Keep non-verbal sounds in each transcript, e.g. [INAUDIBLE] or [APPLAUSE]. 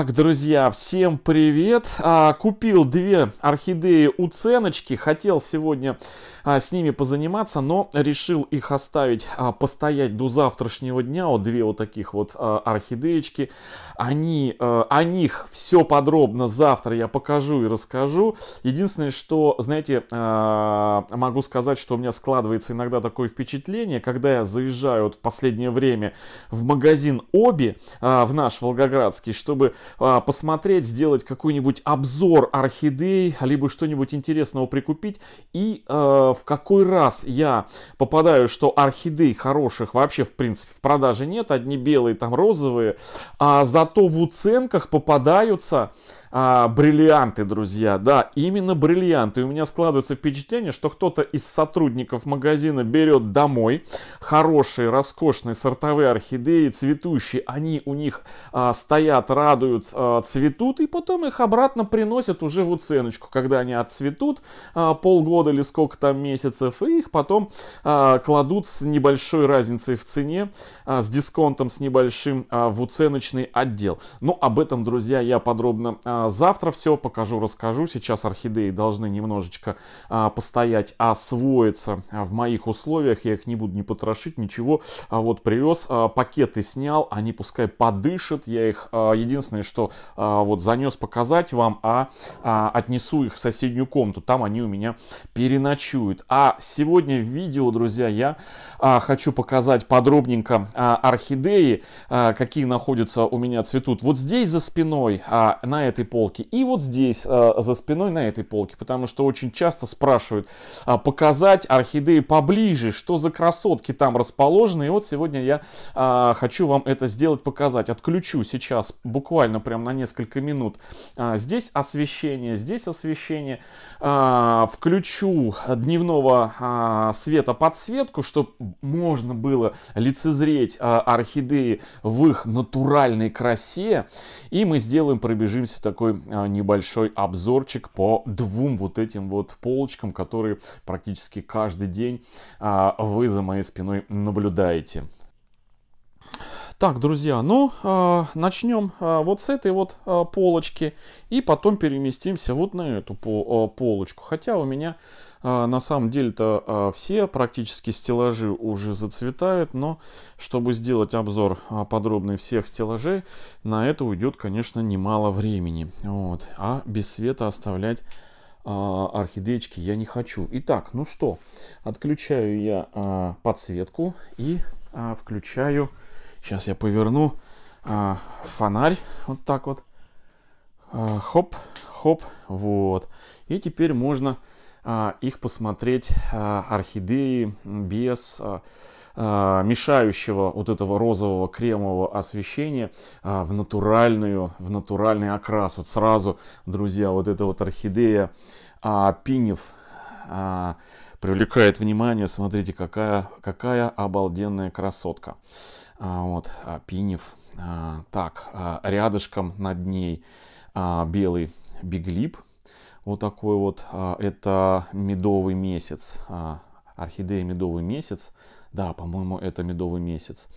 Так, друзья, всем привет! А, купил две орхидеи у ценочки, хотел сегодня а, с ними позаниматься, но решил их оставить а, постоять до завтрашнего дня. Вот две вот таких вот а, орхидеечки. Они, а, о них все подробно завтра я покажу и расскажу. Единственное, что, знаете, а, могу сказать, что у меня складывается иногда такое впечатление, когда я заезжаю вот в последнее время в магазин Оби, а, в наш Волгоградский, чтобы а, посмотреть, сделать какой-нибудь обзор орхидей, либо что-нибудь интересного прикупить. И а, в какой раз я попадаю, что орхидей хороших вообще в принципе в продаже нет, одни белые, там розовые, а зато в уценках попадаются а, бриллианты, друзья, да, именно бриллианты. И у меня складывается впечатление, что кто-то из сотрудников магазина берет домой хорошие, роскошные сортовые орхидеи, цветущие. Они у них а, стоят, радуют, а, цветут, и потом их обратно приносят уже в уценочку, когда они отцветут а, полгода или сколько там месяцев, и их потом а, кладут с небольшой разницей в цене, а, с дисконтом с небольшим а, в уценочный отдел. Но ну, об этом, друзья, я подробно а, а, завтра все покажу, расскажу. Сейчас орхидеи должны немножечко а, постоять, освоиться а, в моих условиях. Я их не буду не потрошить, ничего. А Вот привез, пакеты снял, они пускай подышат. Я их единственное, что вот занес показать вам, а отнесу их в соседнюю комнату. Там они у меня переночуют. А сегодня в видео, друзья, я хочу показать подробненько орхидеи, какие находятся у меня цветут. Вот здесь за спиной, на этой полке, и вот здесь, э, за спиной на этой полке, потому что очень часто спрашивают, а, показать орхидеи поближе, что за красотки там расположены, и вот сегодня я а, хочу вам это сделать, показать. Отключу сейчас буквально прям на несколько минут а, здесь освещение, здесь освещение, включу дневного света подсветку, чтобы можно было лицезреть орхидеи в их натуральной красе, и мы сделаем, пробежимся так такой а, небольшой обзорчик по двум вот этим вот полочкам, которые практически каждый день а, вы за моей спиной наблюдаете. Так, друзья, ну, э, начнем э, вот с этой вот э, полочки и потом переместимся вот на эту по, э, полочку. Хотя у меня а, на самом деле-то а, все практически стеллажи уже зацветают, но чтобы сделать обзор а, подробный всех стеллажей, на это уйдет, конечно, немало времени. Вот. А без света оставлять орхидеечки я не хочу. Итак, ну что, отключаю я подсветку и включаю, сейчас я поверну фонарь, вот так вот, хоп, хоп, вот. И теперь можно а, их посмотреть а, орхидеи без а, мешающего вот этого розового кремового освещения в натуральную, в натуральный окрас. Вот сразу, друзья, вот эта вот орхидея пинев привлекает внимание. Смотрите, какая, какая обалденная красотка. Вот, пинев. Так, рядышком над ней белый биглип – вот такой вот, а, это медовый месяц, а, орхидея медовый месяц, да, по-моему, это медовый месяц.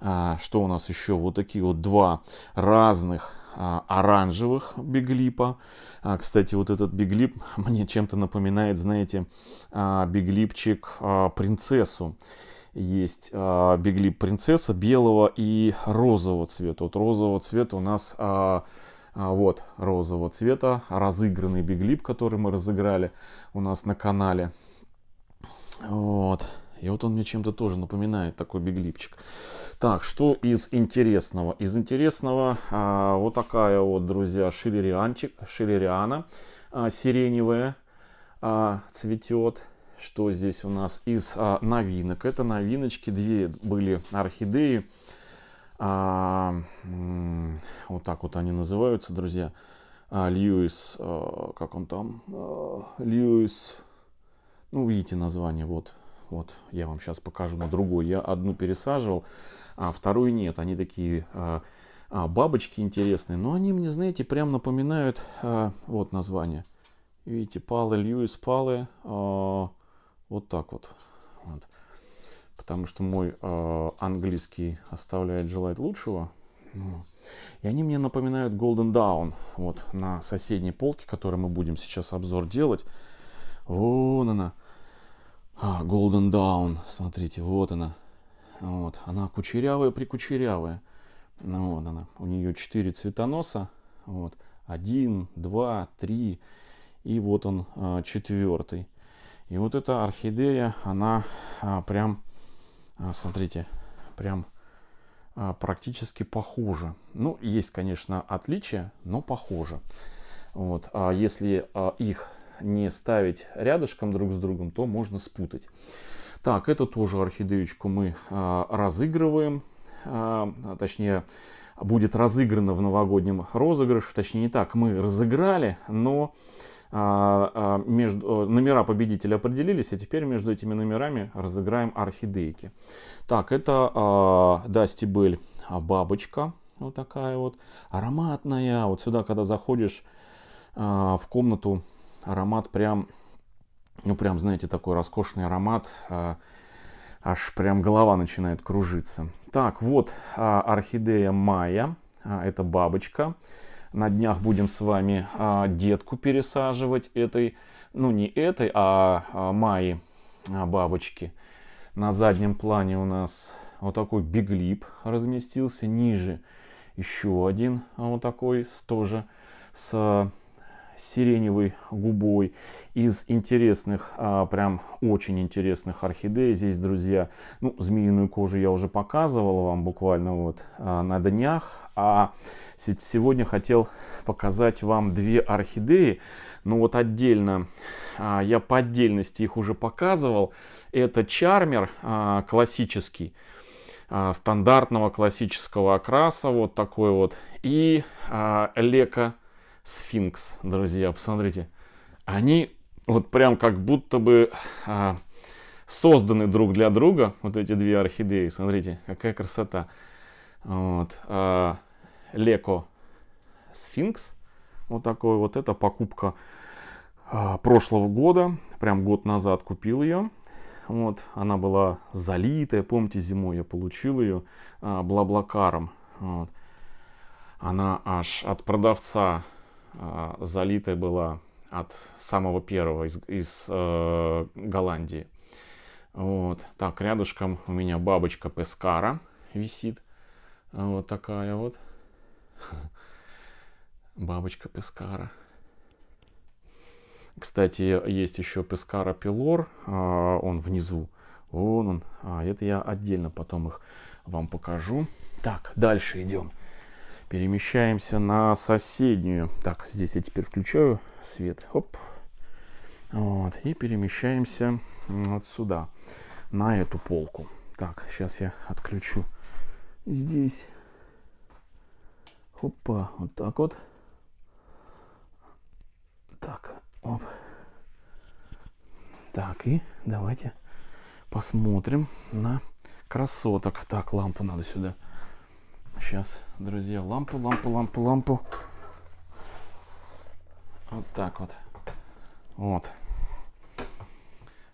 А, что у нас еще? Вот такие вот два разных оранжевых биглипа. Кстати, вот этот биглип [LAUGHS] мне чем-то напоминает, знаете, биглипчик принцессу есть биглип принцесса белого и розового цвета. Вот розового цвета у нас а, вот розового цвета, разыгранный биглип, который мы разыграли у нас на канале. Вот. И вот он мне чем-то тоже напоминает такой биглипчик. Так, что из интересного? Из интересного а, вот такая вот, друзья, шиллерианчик, шиллериана а, сиреневая а, цветет. Что здесь у нас из а, новинок? Это новиночки, две были орхидеи а, вот так вот они называются, друзья. А, Льюис, а, как он там? А, Льюис, ну, видите название, вот. Вот, я вам сейчас покажу на другой. Я одну пересаживал, а вторую нет. Они такие а, а, бабочки интересные. Но они мне, знаете, прям напоминают... А, вот название. Видите, палы, Льюис, палы. А, вот так вот. вот потому что мой э, английский оставляет желать лучшего. Ну, и они мне напоминают Golden Dawn, вот, на соседней полке, которой мы будем сейчас обзор делать. Вон она, а, Golden Dawn, смотрите, вот она. Вот, она кучерявая-прикучерявая. Ну, вот она, у нее 4 цветоноса, вот, один, два, три, и вот он э, четвертый. И вот эта орхидея, она а, прям а, смотрите, прям а, практически похоже. Ну, есть, конечно, отличия, но похоже. Вот. А если а, их не ставить рядышком друг с другом, то можно спутать. Так, эту тоже орхидеечку мы разыгрываем, точнее, будет разыграно в новогоднем розыгрыше, точнее не так, мы разыграли, но а, а, между, э, номера победителя определились, а теперь между этими номерами разыграем орхидейки. Так, это а, Дастибель бабочка, вот такая вот, ароматная. Вот сюда, когда заходишь в комнату, аромат прям, ну прям, знаете, такой роскошный аромат, аж прям голова начинает кружиться. Так, вот орхидея майя, это бабочка на днях будем с вами а, детку пересаживать этой, ну не этой, а, а Майи, а, бабочки. На заднем плане у нас вот такой биглип разместился, ниже еще один а, вот такой, тоже с сиреневой губой, из интересных, а, прям очень интересных орхидей здесь, друзья. Ну, змеиную кожу я уже показывал вам буквально вот а, на днях, а сегодня хотел показать вам две орхидеи, ну вот отдельно, а, я по отдельности их уже показывал. Это чармер а, классический, а, стандартного классического окраса, вот такой вот, и а, лека сфинкс, друзья, посмотрите. Они вот прям как будто бы а, созданы друг для друга, вот эти две орхидеи, смотрите, какая красота. Вот, а, Леко сфинкс, вот такой вот, это покупка а, прошлого года, прям год назад купил ее. Вот, она была залитая, помните, зимой я получил ее а, блаблакаром. Вот. Она аж от продавца э, а, залита была от самого первого из, из э, Голландии. Вот. Так, рядышком у меня бабочка Пескара висит. Вот такая вот. [LAUGHS] Бабочка Пескара. Кстати, есть еще Пескара Пилор. А, он внизу. Вон он. А, это я отдельно потом их вам покажу. Так, дальше идем. Перемещаемся на соседнюю. Так, здесь я теперь включаю свет. Оп. Вот. И перемещаемся вот сюда, на эту полку. Так, сейчас я отключу здесь. Опа, вот так вот. Так, оп. Так, и давайте посмотрим на красоток. Так, лампу надо сюда Сейчас, друзья, лампу, лампу, лампу, лампу. Вот так вот. Вот.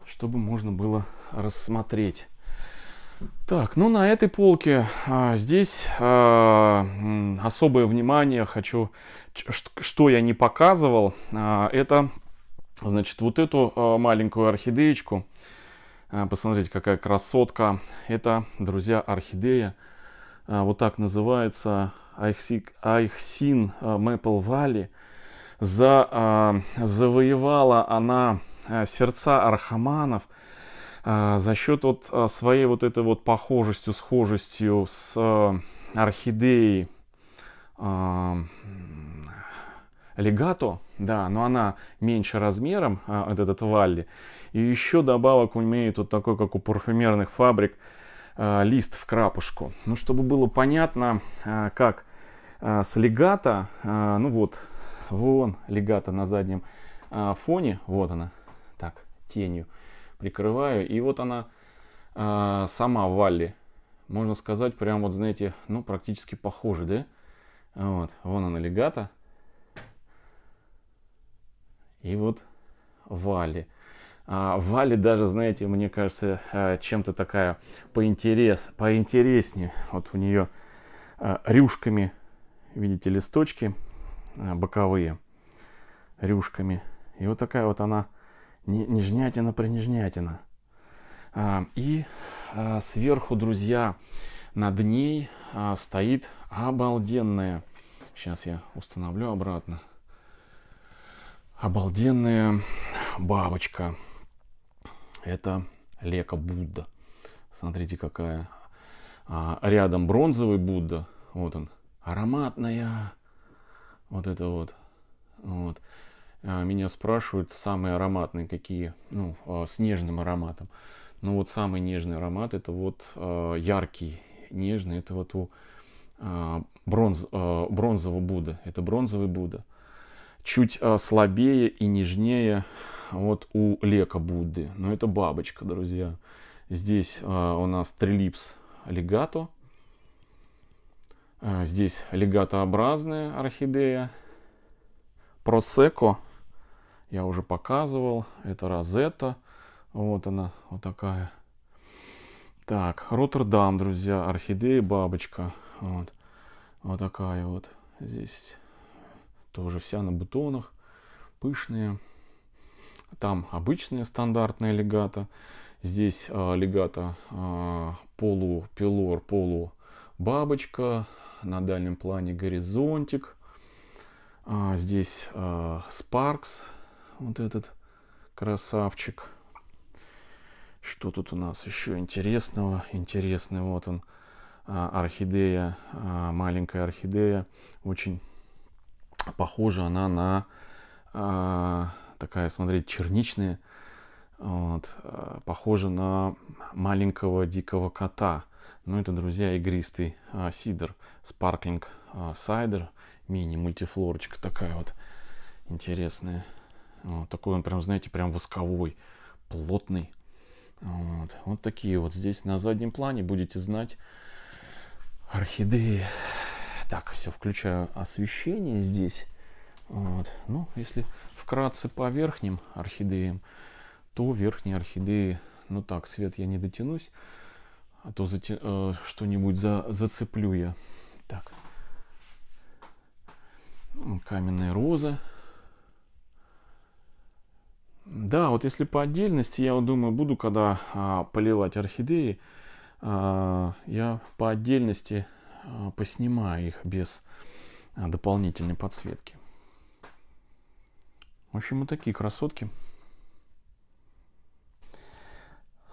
Чтобы можно было рассмотреть. Так, ну на этой полке а, здесь а, особое внимание хочу, что я не показывал, а, это, значит, вот эту а, маленькую орхидеечку. А, посмотрите, какая красотка. Это, друзья, орхидея а, вот так называется, Айхсин а, Мэпл Валли, за, а, завоевала она сердца архаманов за счет вот своей вот этой вот похожестью, схожестью с орхидеей легато, да, но она меньше размером, вот этот валли, и еще добавок умеет вот такой, как у парфюмерных фабрик, Э, лист в крапушку. Ну, чтобы было понятно, э, как э, с легата, ну вот, вон легата на заднем фоне, вот она, так, тенью прикрываю, и вот она сама Валли, можно сказать, прям вот, знаете, ну, практически похожи, да? Вот, вон она легата, и вот Валли. А, Вали даже, знаете, мне кажется, э, чем-то такая поинтерес, поинтереснее. Вот у нее э, рюшками, видите, листочки э, боковые, рюшками. И вот такая вот она нежнятина-принежнятина. А, и сверху, друзья, над ней стоит обалденная, сейчас я установлю обратно, обалденная бабочка это Лека Будда. Смотрите, какая. А, рядом бронзовый Будда. Вот он. Ароматная. Вот это вот. Вот. А, меня спрашивают, самые ароматные какие? Ну, а, с нежным ароматом. Ну, вот самый нежный аромат, это вот а, яркий, нежный. Это вот у а, бронз, а, бронзового Будда. Это бронзовый Будда. Чуть а, слабее и нежнее вот у Лека Будды. Но это бабочка, друзья. Здесь а, у нас трилипс легато. А, здесь легатообразная орхидея. Просеко. Я уже показывал. Это розетта. Вот она, вот такая. Так, Роттердам, друзья, орхидея, бабочка. Вот. вот такая вот. Здесь тоже вся на бутонах. Пышные. Там обычные стандартные легато. Здесь э, а, легато э, а, полупилор, полубабочка. На дальнем плане горизонтик. А, здесь э, а, Sparks. Вот этот красавчик. Что тут у нас еще интересного? Интересный вот он. А, орхидея, а, маленькая орхидея. Очень похожа она на а, такая, смотрите, черничная. Вот, э, похожа на маленького дикого кота. Ну это, друзья, игристый а, сидр, спарклинг а, сайдер, мини-мультифлорочка такая вот интересная. Вот, такой он прям, знаете, прям восковой, плотный. Вот, вот такие вот здесь на заднем плане будете знать орхидеи. Так, все, включаю освещение здесь. Вот. Ну, если вкратце по верхним орхидеям, то верхние орхидеи, ну так, свет я не дотянусь, а то зати... э, что-нибудь за... зацеплю я. Так. Каменная роза. Да, вот если по отдельности, я вот думаю, буду, когда а, поливать орхидеи, а, я по отдельности а, поснимаю их без а, дополнительной подсветки. В общем, вот такие красотки.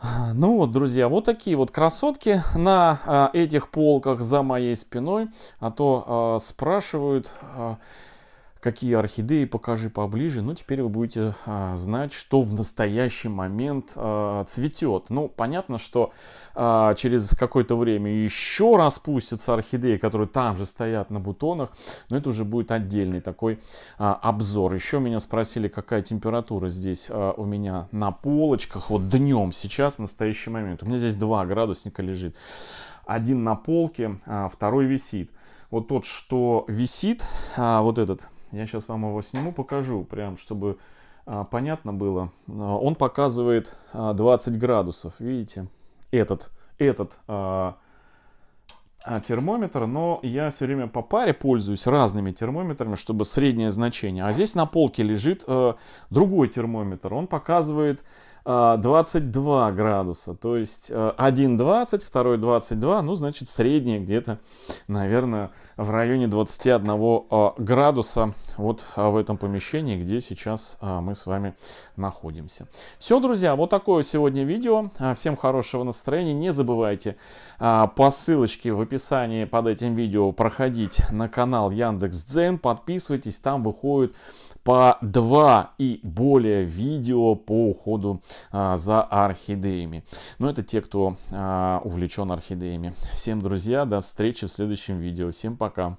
А, ну вот, друзья, вот такие вот красотки на а, этих полках за моей спиной. А то а, спрашивают какие орхидеи, покажи поближе. Ну, теперь вы будете а, знать, что в настоящий момент а, цветет. Ну, понятно, что а, через какое-то время еще распустятся орхидеи, которые там же стоят на бутонах, но это уже будет отдельный такой а, обзор. Еще меня спросили, какая температура здесь а, у меня на полочках, вот днем сейчас, в настоящий момент. У меня здесь два градусника лежит. Один на полке, а, второй висит. Вот тот, что висит, а, вот этот я сейчас вам его сниму, покажу, прям, чтобы а, понятно было. А, он показывает а, 20 градусов, видите? Этот, этот а, термометр, но я все время по паре пользуюсь разными термометрами, чтобы среднее значение. А здесь на полке лежит э, другой термометр. Он показывает 22 а, градуса, то есть а, один 20, второй 22, ну, значит, среднее где-то, наверное, в районе 21 а, градуса вот в этом помещении, где сейчас мы с вами находимся. Все, друзья, вот такое сегодня видео. Всем хорошего настроения. Не забывайте по ссылочке в описании под этим видео проходить на канал Яндекс Дзен, Подписывайтесь, там выходит по два и более видео по уходу а, за орхидеями. Но ну, это те, кто а, увлечен орхидеями. Всем, друзья, до встречи в следующем видео. Всем пока!